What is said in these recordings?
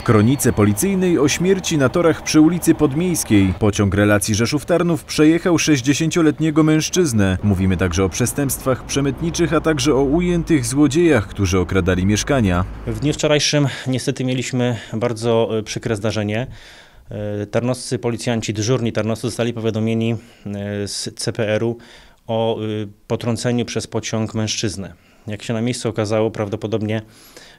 W kronice policyjnej o śmierci na torach przy ulicy Podmiejskiej pociąg relacji Rzeszów-Tarnów przejechał 60-letniego mężczyznę. Mówimy także o przestępstwach przemytniczych, a także o ujętych złodziejach, którzy okradali mieszkania. W dniu wczorajszym niestety mieliśmy bardzo e, przykre zdarzenie. E, tarnowscy policjanci, dyżurni Tarnoscy zostali powiadomieni e, z CPR-u o potrąceniu przez pociąg mężczyznę. Jak się na miejscu okazało, prawdopodobnie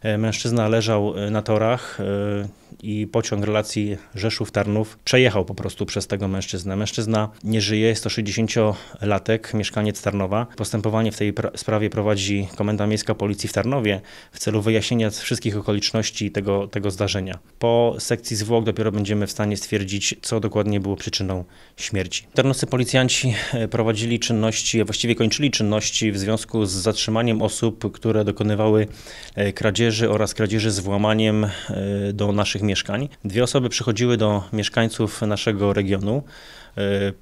E, mężczyzna leżał e, na torach e, i pociąg relacji Rzeszów-Tarnów przejechał po prostu przez tego mężczyznę. Mężczyzna nie żyje, jest to 60-latek, mieszkaniec Tarnowa. Postępowanie w tej sprawie prowadzi Komenda Miejska Policji w Tarnowie w celu wyjaśnienia wszystkich okoliczności tego, tego zdarzenia. Po sekcji zwłok dopiero będziemy w stanie stwierdzić, co dokładnie było przyczyną śmierci. Tarnowscy policjanci prowadzili czynności, właściwie kończyli czynności w związku z zatrzymaniem osób, które dokonywały kradzieży kradzieży oraz kradzieży z włamaniem e, do naszych mieszkań. Dwie osoby przychodziły do mieszkańców naszego regionu e,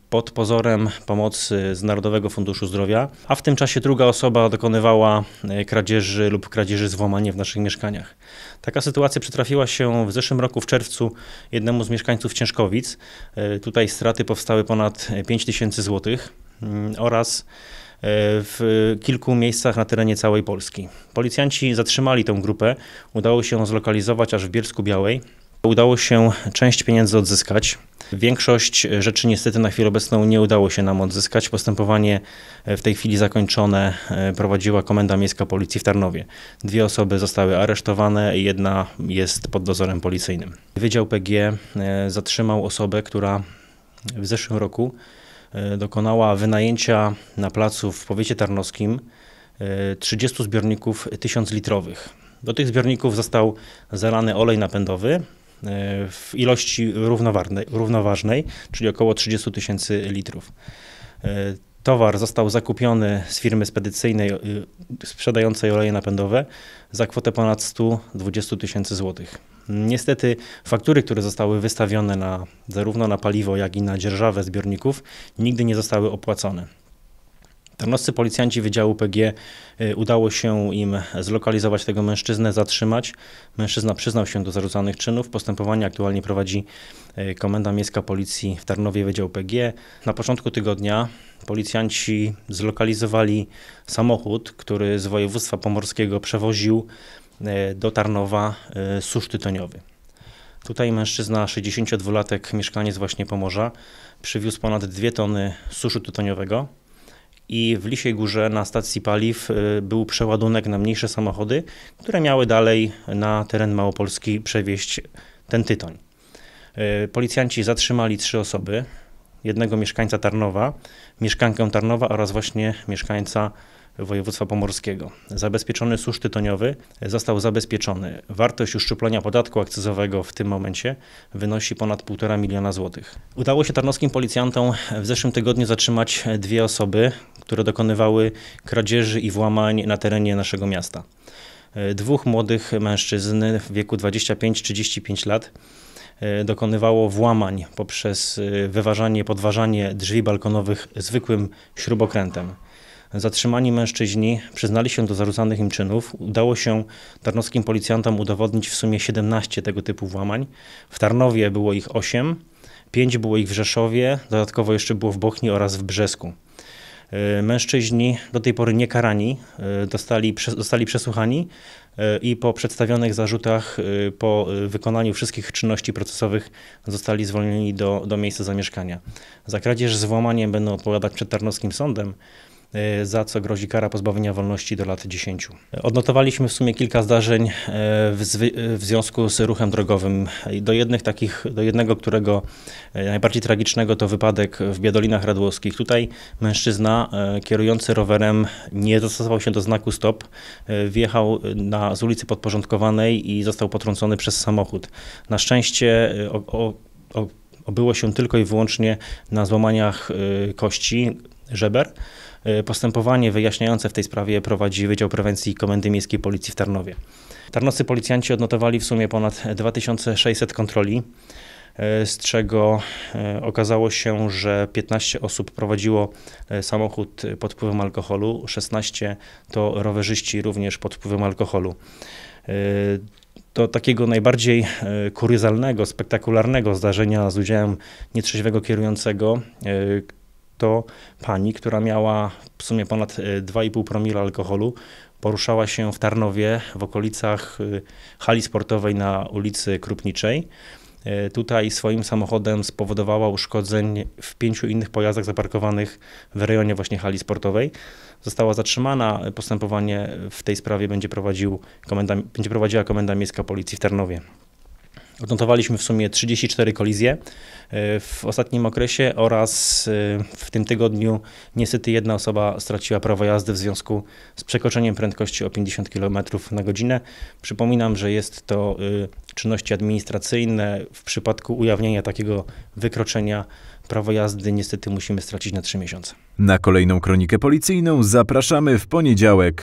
pod pozorem pomocy z Narodowego Funduszu Zdrowia, a w tym czasie druga osoba dokonywała e, kradzieży lub kradzieży z włamaniem w naszych mieszkaniach. Taka sytuacja przytrafiła się w zeszłym roku w czerwcu jednemu z mieszkańców Ciężkowic. Tutaj straty powstały ponad 5 tysięcy złotych mm, oraz w kilku miejscach na terenie całej Polski. Policjanci zatrzymali tę grupę, udało się ją zlokalizować aż w Bielsku Białej. Udało się część pieniędzy odzyskać. Większość rzeczy niestety na chwilę obecną nie udało się nam odzyskać. Postępowanie e, w tej chwili zakończone e, prowadziła Komenda Miejska Policji w Tarnowie. Dwie osoby zostały aresztowane, jedna jest pod dozorem policyjnym. Wydział PG e, zatrzymał osobę, która w zeszłym roku E, dokonała wynajęcia na placu w powiecie tarnowskim 30 e, zbiorników 1000 litrowych. Do tych zbiorników został zalany olej napędowy e, w ilości równoważnej, równoważnej czyli około 30 tysięcy litrów. Towar został zakupiony z firmy spedycyjnej y, sprzedającej oleje napędowe za kwotę ponad 120 tysięcy złotych. Niestety faktury, które zostały wystawione na, zarówno na paliwo, jak i na dzierżawę zbiorników, nigdy nie zostały opłacone. Tarnowscy policjanci Wydziału PG y, udało się im zlokalizować tego mężczyznę, zatrzymać. Mężczyzna przyznał się do zarzucanych czynów. Postępowanie aktualnie prowadzi y, Komenda Miejska Policji w Tarnowie Wydział PG. Na początku tygodnia policjanci zlokalizowali samochód, który z województwa pomorskiego przewoził y, do Tarnowa susz tytoniowy. Tutaj mężczyzna, 62-latek, mieszkaniec właśnie Pomorza, przywiózł ponad 2 tony suszu tytoniowego i w Lisiej Górze na stacji paliw y, był przeładunek na mniejsze samochody, które miały dalej na teren Małopolski przewieźć ten tytoń. Y, policjanci zatrzymali trzy osoby, jednego mieszkańca Tarnowa, mieszkankę Tarnowa oraz właśnie mieszkańca województwa pomorskiego. Zabezpieczony susz tytoniowy został zabezpieczony. Wartość uszczuplenia podatku akcyzowego w tym momencie wynosi ponad 1,5 miliona złotych. Udało się tarnowskim policjantom w zeszłym tygodniu zatrzymać dwie osoby, które dokonywały kradzieży i włamań na terenie naszego miasta. Dwóch młodych mężczyzn w wieku 25-35 lat e, dokonywało włamań poprzez e, wyważanie, podważanie drzwi balkonowych zwykłym śrubokrętem. Zatrzymani mężczyźni przyznali się do zarzucanych im czynów. Udało się tarnowskim policjantom udowodnić w sumie 17 tego typu włamań. W Tarnowie było ich 8, 5 było ich w Rzeszowie, dodatkowo jeszcze było w Bochni oraz w Brzesku. E, mężczyźni do tej pory niekarani e, dostali, zostali przesłuchani e, i po przedstawionych zarzutach, po wykonaniu wszystkich czynności procesowych zostali zwolnieni do, do miejsca zamieszkania. Za kradzież z włamaniem będą odpowiadać przed Tarnowskim Sądem. E, za co grozi kara pozbawienia wolności do lat 10. Odnotowaliśmy w sumie kilka zdarzeń e, w, związku z ruchem drogowym. Do, jednych takich, do jednego, którego e, najbardziej tragicznego to wypadek w Biadolinach Radłowskich. Tutaj mężczyzna kierujący rowerem nie dostosował się do znaku stop, wjechał na, z ulicy podporządkowanej i został potrącony przez samochód. Na szczęście o, o, o, obyło się tylko i wyłącznie na złamaniach kości, Żeber. E, postępowanie wyjaśniające w tej sprawie prowadzi Wydział Prewencji Komendy Miejskiej Policji w Tarnowie. Tarnocy policjanci odnotowali w sumie ponad 2600 kontroli, e, z czego e, okazało się, że 15 osób prowadziło samochód pod wpływem alkoholu, 16 to rowerzyści również pod wpływem alkoholu do takiego najbardziej kuriozalnego, spektakularnego zdarzenia z udziałem nietrzeźwego kierującego to pani, która miała w sumie ponad 2,5 e, promila alkoholu, poruszała się w Tarnowie, w okolicach e, hali sportowej na ulicy Krupniczej. E, tutaj swoim samochodem spowodowała uszkodzeń w pięciu innych pojazdach zaparkowanych w rejonie właśnie hali sportowej. Została zatrzymana. Postępowanie w tej sprawie będzie, prowadził komenda, będzie prowadziła Komenda Miejska Policji w Tarnowie. Odnotowaliśmy w sumie 34 kolizje e, w ostatnim okresie oraz e, w tym tygodniu niestety jedna osoba straciła prawo jazdy w związku z przekroczeniem prędkości o 50 km na godzinę. Przypominam, że jest to e, czynności administracyjne. W przypadku ujawnienia takiego wykroczenia prawo jazdy niestety musimy stracić na 3 miesiące. Na kolejną kronikę policyjną zapraszamy w poniedziałek.